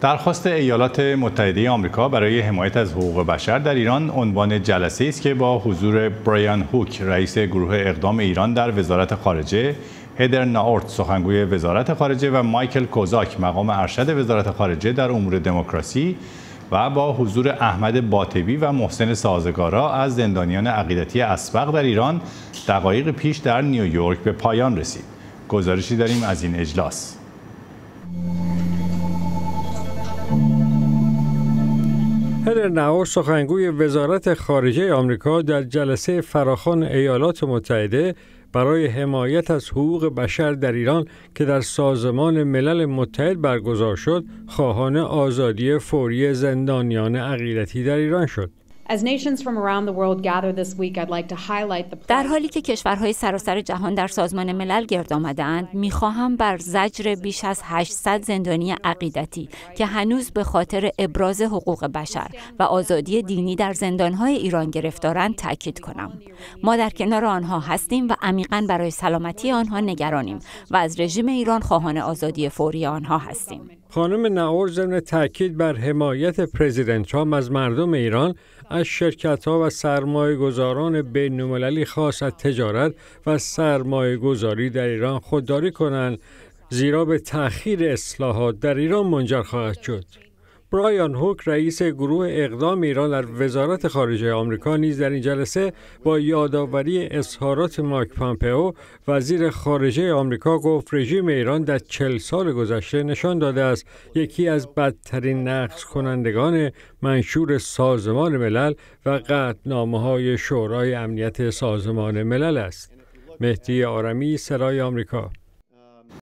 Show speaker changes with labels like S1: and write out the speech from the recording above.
S1: درخواست ایالات متحده آمریکا برای حمایت از حقوق بشر در ایران عنوان جلسه است که با حضور برایان هوک رئیس گروه اقدام ایران در وزارت خارجه هدر ناورت سخنگوی وزارت خارجه و مایکل کوزاک مقام ارشد وزارت خارجه در امور دموکراسی و با حضور احمد باطبی و محسن سازگارا از زندانیان عقیدتی اسبق در ایران دقایق پیش در نیویورک به پایان رسید گزارشی داریم از این اجلاس
S2: پر ناو سخنگوی وزارت خارجه آمریکا در جلسه فراخان ایالات متحده برای حمایت از حقوق بشر در ایران که در سازمان ملل متحد برگزار شد خواهان آزادی فوری زندانیان عقیدتی در ایران شد
S3: در حالی که کشورهای سراسر جهان در سازمان ملل گرد آمدند، میخواهم بر زجر بیش از 800 زندانی عقیدتی که هنوز به خاطر ابراز حقوق بشر و آزادی دینی در زندانهای ایران گرفتارند تاکید کنم. ما در کنار آنها هستیم و عمیقا برای سلامتی آنها نگرانیم و از رژیم ایران خواهان آزادی فوری آنها هستیم.
S2: خانم نعور ضمن تاکید بر حمایت پرزیدنت ترامپ از مردم ایران از شرکت ها و سرمایه گذاران بین خاص از تجارت و سرمایه گذاری در ایران خودداری کنند زیرا به تأخیر اصلاحات در ایران منجر خواهد شد. برایان هوک رئیس گروه اقدام ایران در وزارت خارجه آمریکا نیز در این جلسه با یادآوری اظهارات مایک پامپئو وزیر خارجه آمریکا گفت رژیم ایران در چل سال گذشته نشان داده است یکی از بدترین نقص کنندگان منشور سازمان ملل و قطنامه های شورای امنیت سازمان ملل است. مهدی آرمی سرای آمریکا